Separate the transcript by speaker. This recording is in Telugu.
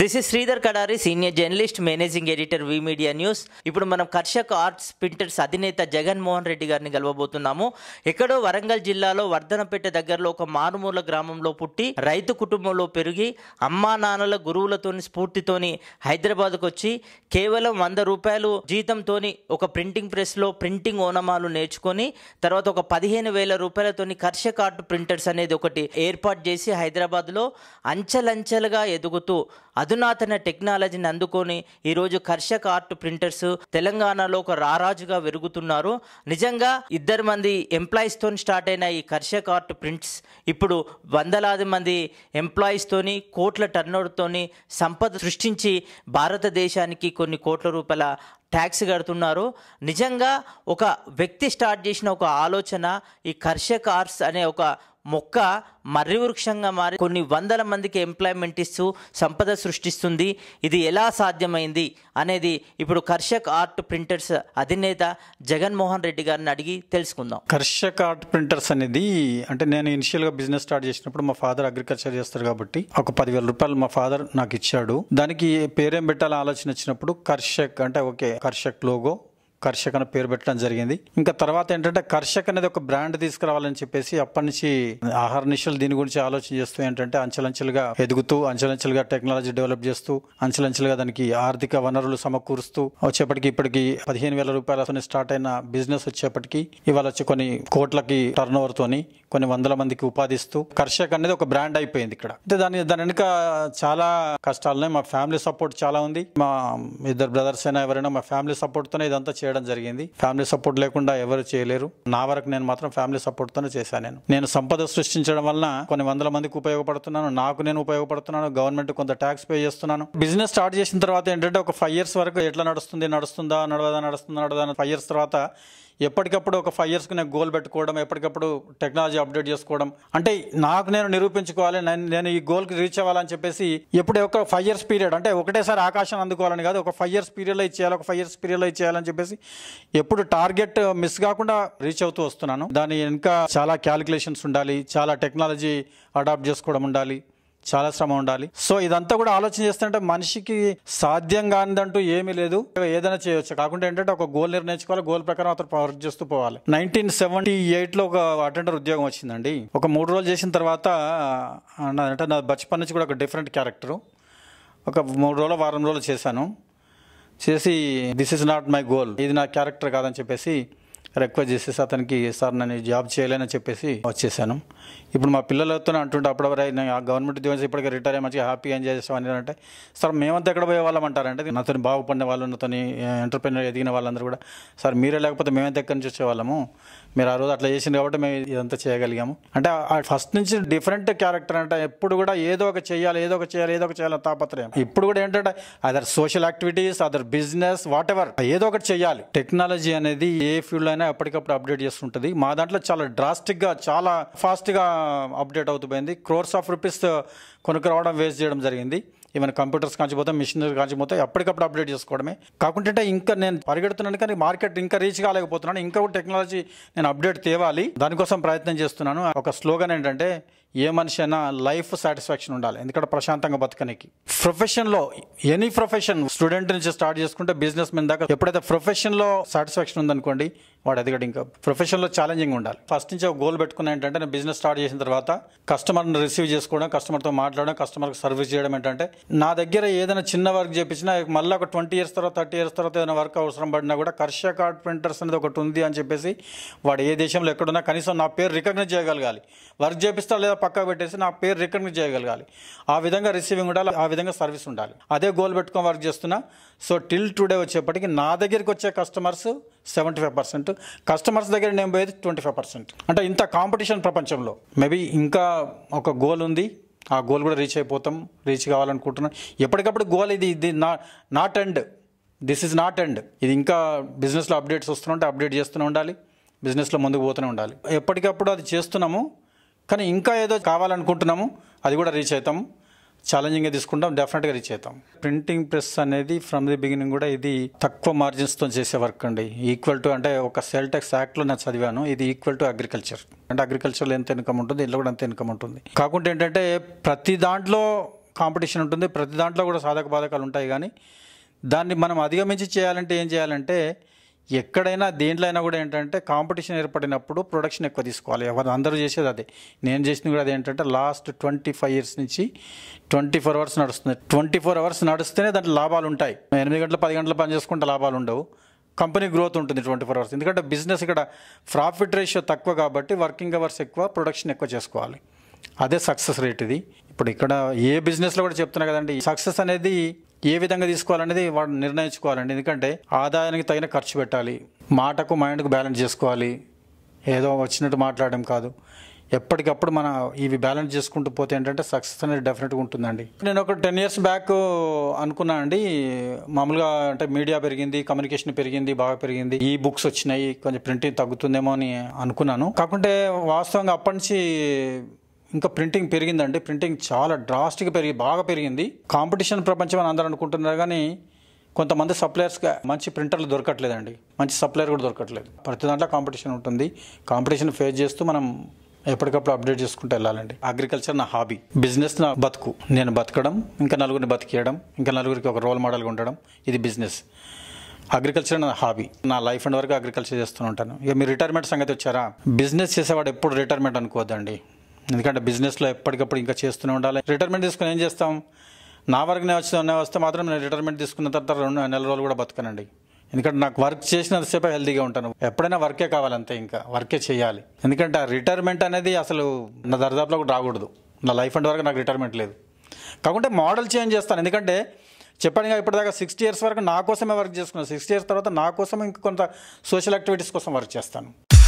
Speaker 1: this is Sridhar Kadari senior journalist managing editor V media news ఇప్పుడు మనం కర్షక్ ఆర్ట్స్ ప్రింటర్స్ అధినేత జగన్మోహన్ రెడ్డి గారిని కలవబోతున్నాము ఎక్కడో వరంగల్ జిల్లాలో వర్ధనపేట దగ్గరలో ఒక మారుమూల గ్రామంలో పుట్టి రైతు కుటుంబంలో పెరిగి అమ్మా నాన్నల గురువులతోని స్ఫూర్తితోని హైదరాబాద్కు వచ్చి కేవలం వంద రూపాయలు జీతంతోని ఒక ప్రింటింగ్ ప్రెస్లో ప్రింటింగ్ ఓనమాలు నేర్చుకొని తర్వాత ఒక పదిహేను వేల రూపాయలతోని కర్షక్ ఆర్ట్ ప్రింటర్స్ అనేది ఒకటి ఏర్పాటు చేసి హైదరాబాద్లో అంచెలంచెలుగా ఎదుగుతూ అధునాతన టెక్నాలజీని అందుకొని ఈరోజు కర్షక ఆర్ట్ ప్రింటర్స్ తెలంగాణలో ఒక రారాజుగా వెరుగుతున్నారు నిజంగా ఇద్దరు మంది ఎంప్లాయీస్తో స్టార్ట్ అయిన ఈ కర్షక ఆర్ట్ ప్రింట్స్ ఇప్పుడు వందలాది మంది ఎంప్లాయీస్తోని కోట్ల టర్నర్తోని సంపద సృష్టించి భారతదేశానికి కొన్ని కోట్ల రూపాయల ట్యాక్స్ కడుతున్నారు నిజంగా ఒక వ్యక్తి స్టార్ట్ చేసిన ఒక ఆలోచన ఈ కర్షక ఆర్ట్స్ అనే ఒక మొక్క మర్రి వృక్షంగా మారి కొన్ని వందల మందికి ఎంప్లాయ్మెంట్ ఇస్తూ సంపద సృష్టిస్తుంది ఇది ఎలా సాధ్యమైంది అనేది ఇప్పుడు కర్షక్ ఆర్ట్ ప్రింటర్స్ అధినేత జగన్మోహన్ రెడ్డి గారిని అడిగి తెలుసుకుందాం
Speaker 2: కర్షక్ ఆర్ట్ ప్రింటర్స్ అనేది అంటే నేను ఇనిషియల్గా బిజినెస్ స్టార్ట్ చేసినప్పుడు మా ఫాదర్ అగ్రికల్చర్ చేస్తారు కాబట్టి ఒక పదివేల రూపాయలు మా ఫాదర్ నాకు ఇచ్చాడు దానికి పేరేం పెట్టాలని ఆలోచన వచ్చినప్పుడు కర్షక్ అంటే ఓకే కర్షక్ లోగో కర్షక్ అని పేరు పెట్టడం జరిగింది ఇంకా తర్వాత ఏంటంటే కర్షక్ అనేది ఒక బ్రాండ్ తీసుకురావాలని చెప్పేసి అప్పటి నుంచి ఆహార నిషులు దీని గురించి ఆలోచన చేస్తూ ఏంటంటే అంచెలంచెలుగా ఎదుగుతూ అంచెలంచెలుగా టెక్నాలజీ డెవలప్ చేస్తూ అంచెలంచెలుగా దానికి ఆర్థిక వనరులు సమకూరుస్తూ వచ్చేప్పటికి ఇప్పటికి పదిహేను వేల రూపాయలతో స్టార్ట్ అయిన బిజినెస్ వచ్చేప్పటికి ఇవాళ వచ్చి కొన్ని కోట్లకి టర్న్ ఓవర్తోని కొన్ని వందల మందికి ఉపాధి ఇస్తూ కర్షక్ అనేది ఒక బ్రాండ్ అయిపోయింది ఇక్కడ అంటే దాని దాని వెనుక చాలా కష్టాలనే మా ఫ్యామిలీ సపోర్ట్ చాలా ఉంది మా ఇద్దరు బ్రదర్స్ అయినా ఎవరైనా మా ఫ్యామిలీ సపోర్ట్తోనే ఇదంతా చేయడం జరిగింది ఫ్యామిలీ సపోర్ట్ లేకుండా ఎవరు చేయలేరు నా వరకు నేను మాత్రం ఫ్యామిలీ సపోర్ట్తోనే చేశాను నేను నేను సంపద సృష్టించడం వలన కొన్ని వందల మందికి ఉపయోగపడుతున్నాను నాకు నేను ఉపయోగపడుతున్నాను గవర్నమెంట్ కొంత ట్యాక్స్ పే చేస్తున్నాను బిజినెస్ స్టార్ట్ చేసిన తర్వాత ఏంటంటే ఒక ఫైవ్ ఇయర్స్ వరకు ఎట్లా నడుస్తుంది నడుస్తుందా నడవదా నడుస్తుందా నడదా ఫైవ్ ఇయర్స్ తర్వాత ఎప్పటికప్పుడు ఒక ఫైవ్ ఇయర్స్కి నేను గోల్ పెట్టుకోవడం ఎప్పటికప్పుడు టెక్నాలజీ అప్డేట్ చేసుకోవడం అంటే నాకు నేను నిరూపించుకోవాలి నేను ఈ గోల్కి రీచ్ అవ్వాలని చెప్పేసి ఎప్పుడు ఒక ఫైవ్ ఇయర్స్ పీరియడ్ అంటే ఒకటేసారి ఆకాశం అందుకోవాలని కాదు ఒక ఫైవ్ ఇయర్స్ పీరియడ్లో ఇచ్చేయాలి ఒక ఫైవ్ ఇయర్స్ పీరియడ్లో ఇచ్చేయాలని చెప్పేసి ఎప్పుడు టార్గెట్ మిస్ కాకుండా రీచ్ అవుతూ వస్తున్నాను దాని ఇంకా చాలా క్యాలిక్యులేషన్స్ ఉండాలి చాలా టెక్నాలజీ అడాప్ట్ చేసుకోవడం ఉండాలి చాలా శ్రమ ఉండాలి సో ఇదంతా కూడా ఆలోచన చేస్తుంటే మనిషికి సాధ్యం కానిదంటూ ఏమీ లేదు ఏదైనా చేయొచ్చు కాకుండా ఏంటంటే ఒక గోల్ నిర్ణయించుకోవాలి గోల్ ప్రకారం అతను వర్క్ చేస్తూ పోవాలి నైన్టీన్ సెవెంటీ ఎయిట్ లో ఒక అటెండర్ ఉద్యోగం వచ్చిందండి ఒక మూడు రోజులు చేసిన తర్వాత అంటే నా బచ్పన్ నుంచి కూడా ఒక డిఫరెంట్ క్యారెక్టరు ఒక మూడు రోజులు వారం రోజులు చేశాను చేసి this is not my goal ఇది నా క్యారెక్టర్ కాదని చెప్పేసి రిక్వెస్ట్ చేసేసి అతనికి సార్ నన్ను జాబ్ చేయలేనని చెప్పేసి వచ్చేసాను ఇప్పుడు మా పిల్లలతో అంటుంటే అప్పుడప్పుడు ఆ గవర్నమెంట్ ఉద్యోగం ఇప్పటికీ రిటైర్ అయ్యి మంచిగా హ్యాపీ ఎంజాయ్ చేస్తామని అంటే సార్ మేమంతా ఎక్కడ పోయే వాళ్ళం అంటారంటే నాతో బాగుపడిన వాళ్ళు నాతో ఎంటర్ప్రీనర్ ఎదిగిన వాళ్ళందరూ కూడా సార్ మీరే లేకపోతే మేమంతా ఎక్కడి నుంచి వచ్చేవాళ్ళము మీరు ఆ రోజు అట్లా చేసింది కాబట్టి మేము ఇదంతా చేయగలిగాము అంటే ఫస్ట్ నుంచి డిఫరెంట్ క్యారెక్టర్ అంటే ఎప్పుడు కూడా ఏదో ఒక చేయాలి ఏదో ఒక చేయాలి ఏదో ఒక చేయాలి తాపత్రయం ఇప్పుడు కూడా ఏంటంటే other social activities other business whatever ఏదో ఒకటి చేయాలి టెక్నాలజీ అనేది ఏ ఫీల్డ్ అయినా ఏదైనా ఎప్పటికప్పుడు అప్డేట్ చేస్తుంటుంది మా దాంట్లో చాలా డ్రాస్టిక్గా చాలా ఫాస్ట్గా అప్డేట్ అవుతుపోయింది క్రోర్స్ ఆఫ్ రూపీస్ రావడం వేస్ట్ చేయడం జరిగింది ఏమైనా కంప్యూటర్స్ కాంచిపోతే మిషనరీ కాంచిపోతే ఎప్పటికప్పుడు అప్డేట్ చేసుకోవడమే కాకుండా ఇంకా నేను పరిగెడుతున్నాను కానీ మార్కెట్ ఇంకా రీచ్ కాలేకపోతున్నాను ఇంకా టెక్నాలజీ నేను అప్డేట్ తేవాలి దానికోసం ప్రయత్నం చేస్తున్నాను ఒక స్లోగన్ ఏంటంటే ఏ మనిషి అయినా లైఫ్ సాటిస్ఫాక్షన్ ఉండాలి ఎందుకంటే ప్రశాంతంగా బతకనికి ప్రొఫెషన్లో ఎనీ ప్రొఫెషన్ స్టూడెంట్ నుంచి స్టార్ట్ చేసుకుంటే బిజినెస్ మెన్ దాకా ఎప్పుడైతే ప్రొఫెషన్లో సాటిస్ఫాక్షన్ ఉందనుకోండి వాడు ఎదగడం ఇంకా ప్రొఫెషన్లో ఛాలెంజింగ్ ఉండాలి ఫస్ట్ నుంచి ఒక గోల్ పెట్టుకున్నా ఏంటంటే నేను బిజినెస్ స్టార్ట్ చేసిన తర్వాత కస్టమర్ని రిసీవ్ చేసుకోవడం కస్టమర్తో మాట్లాడడం కస్టమర్కి సర్వీస్ చేయడం ఏంటంటే నా దగ్గర ఏదైనా చిన్న వర్క్ చేపించినా మళ్ళీ ఒక ట్వంటీ ఇయర్స్ తర్వాత థర్టీ ఇయర్స్ తర్వాత ఏదైనా వర్క్ అవసరం పడినా కూడా కర్ష కార్పెంటర్స్ అనేది ఒకటి ఉంది అని చెప్పేసి వాడు ఏ దేశంలో ఎక్కడున్నా కనీసం నా పేరు రికగ్నైజ్ చేయగలగాలి వర్క్ చేపిస్తా లేదా పక్క పెట్టేసి నా పేరు రికగ్నైజ్ చేయగలగాలి ఆ విధంగా రిసీవింగ్ ఉండాలి ఆ విధంగా సర్వీస్ ఉండాలి అదే గోల్ పెట్టుకొని వర్క్ చేస్తున్నా సో టిల్ టుడే వచ్చేప్పటికి నా దగ్గరికి వచ్చే customers seventy five percent customers దగ్గర నేను పోయేది ట్వంటీ ఫైవ్ పర్సెంట్ అంటే ఇంత కాంపిటీషన్ ప్రపంచంలో మేబీ ఇంకా ఒక గోల్ ఉంది ఆ గోల్ కూడా రీచ్ అయిపోతాం రీచ్ కావాలనుకుంటున్నాం ఎప్పటికప్పుడు గోల్ ఇది ఇది నా not and this is not and ఇది ఇంకా బిజినెస్లో అప్డేట్స్ వస్తుంటే అప్డేట్ చేస్తూనే ఉండాలి బిజినెస్లో ముందుకు పోతూనే ఉండాలి ఎప్పటికప్పుడు అది చేస్తున్నాము కానీ ఇంకా ఏదో కావాలనుకుంటున్నాము అది కూడా రీచ్ అవుతాము ఛాలెంజింగ్గా తీసుకుంటాం డెఫినెట్గా రీచ్ అవుతాం ప్రింటింగ్ ప్రెస్ అనేది ఫ్రమ్ ది బిగినింగ్ కూడా ఇది తక్కువ మార్జిన్స్తో చేసే వర్క్ అండి ఈక్వల్ టు అంటే ఒక సెల్ యాక్ట్లో నేను చదివాను ఇది ఈక్వల్ టు అగ్రికల్చర్ అంటే అగ్రికల్చర్లో ఎంత ఇన్కమ్ ఉంటుంది ఇంట్లో కూడా అంత ఇన్కమ్ ఉంటుంది కాకుండా ఏంటంటే ప్రతి దాంట్లో కాంపిటీషన్ ఉంటుంది ప్రతి దాంట్లో కూడా సాధక బాధకాలు ఉంటాయి కానీ దాన్ని మనం అధిగమించి చేయాలంటే ఏం చేయాలంటే ఎక్కడైనా దేంట్లో అయినా కూడా ఏంటంటే కాంపిటీషన్ ఏర్పడినప్పుడు ప్రొడక్షన్ ఎక్కువ తీసుకోవాలి ఎవరు అందరూ చేసేది అదే నేను చేసింది కూడా అదేంటంటే లాస్ట్ ట్వంటీ ఫైవ్ ఇయర్స్ నుంచి ట్వంటీ ఫోర్ అవర్స్ నడుస్తుంది ట్వంటీ ఫోర్ అవర్స్ నడిస్తేనే దాంట్లో లాభాలు ఉంటాయి ఎనిమిది గంటల పది గంటల పని చేసుకుంటే లాభాలు ఉండవు కంపెనీ గ్రోత్ ఉంటుంది ట్వంటీ ఫోర్ అవర్స్ ఎందుకంటే బిజినెస్ ఇక్కడ ప్రాఫిట్ రేషియో తక్కువ కాబట్టి వర్కింగ్ అవర్స్ ఎక్కువ ప్రొడక్షన్ ఎక్కువ చేసుకోవాలి అదే సక్సెస్ రేట్ ఇది ఇప్పుడు ఇక్కడ ఏ బిజినెస్లో కూడా చెప్తున్నా కదండి సక్సెస్ అనేది ఏ విధంగా తీసుకోవాలనేది వాడు నిర్ణయించుకోవాలండి ఎందుకంటే ఆదాయానికి తగిన ఖర్చు పెట్టాలి మాటకు మైండ్కు బ్యాలెన్స్ చేసుకోవాలి ఏదో వచ్చినట్టు మాట్లాడడం కాదు ఎప్పటికప్పుడు మన ఇవి బ్యాలెన్స్ చేసుకుంటూ పోతే ఏంటంటే సక్సెస్ అనేది డెఫినెట్గా ఉంటుందండి నేను ఒక టెన్ ఇయర్స్ బ్యాక్ అనుకున్నా అండి మామూలుగా అంటే మీడియా పెరిగింది కమ్యూనికేషన్ పెరిగింది బాగా పెరిగింది ఈ బుక్స్ వచ్చినాయి కొంచెం ప్రింటింగ్ తగ్గుతుందేమో అని అనుకున్నాను కాకుంటే వాస్తవంగా అప్పటి నుంచి ఇంకా ప్రింటింగ్ పెరిగిందండి ప్రింటింగ్ చాలా డ్రాస్టిక్గా పెరిగి బాగా పెరిగింది కాంపిటీషన్ ప్రపంచం అని అందరూ అనుకుంటున్నారు కానీ కొంతమంది సప్లయర్స్గా మంచి ప్రింటర్లు దొరకట్లేదండి మంచి సప్లయర్ కూడా దొరకట్లేదు ప్రతి దాంట్లో కాంపిటీషన్ ఉంటుంది కాంపిటీషన్ ఫేస్ చేస్తూ మనం ఎప్పటికప్పుడు అప్డేట్ చేసుకుంటూ వెళ్ళాలండి అగ్రికల్చర్ నా హాబీ బిజినెస్ నా బతుకు నేను బతకడం ఇంకా నలుగురిని బతికేయడం ఇంకా నలుగురికి ఒక రోల్ మోడల్గా ఉండడం ఇది బిజినెస్ అగ్రికల్చర్ నా హాబీ నా లైఫ్ అండ్ వరకు అగ్రికల్చర్ చేస్తూ ఉంటాను ఇక మీరు రిటైర్మెంట్ సంగతి వచ్చారా బిజినెస్ చేసేవాడు ఎప్పుడు రిటైర్మెంట్ అనుకోవద్దండి ఎందుకంటే బిజినెస్లో ఎప్పటికప్పుడు ఇంకా చేస్తూనే ఉండాలి రిటైర్మెంట్ తీసుకుని ఏం చేస్తాం నా వరకు నేను వచ్చిన వస్తే మాత్రం నేను రిటైర్మెంట్ తీసుకున్న తర్వాత రెండు నెల రోజులు కూడా బతకనండి ఎందుకంటే నాకు వర్క్ సేపు హెల్దీగా ఉంటాను ఎప్పుడైనా వర్కే కావాలంతే ఇంకా వర్కే చేయాలి ఎందుకంటే ఆ రిటైర్మెంట్ అనేది అసలు నా దరిదాపులోకి రాకూడదు నా లైఫ్ అండ్ వరకు నాకు రిటైర్మెంట్ లేదు కాకుంటే మోడల్ చేంజ్ చేస్తాను ఎందుకంటే చెప్పాను ఇప్పటిదాకా సిక్స్టీ ఇయర్స్ వరకు నా కోసమే వర్క్ చేసుకున్నాను సిక్స్టీ ఇయర్స్ తర్వాత నా కోసం ఇంకొంత సోషల్ యాక్టివిటీస్ కోసం వర్క్ చేస్తాను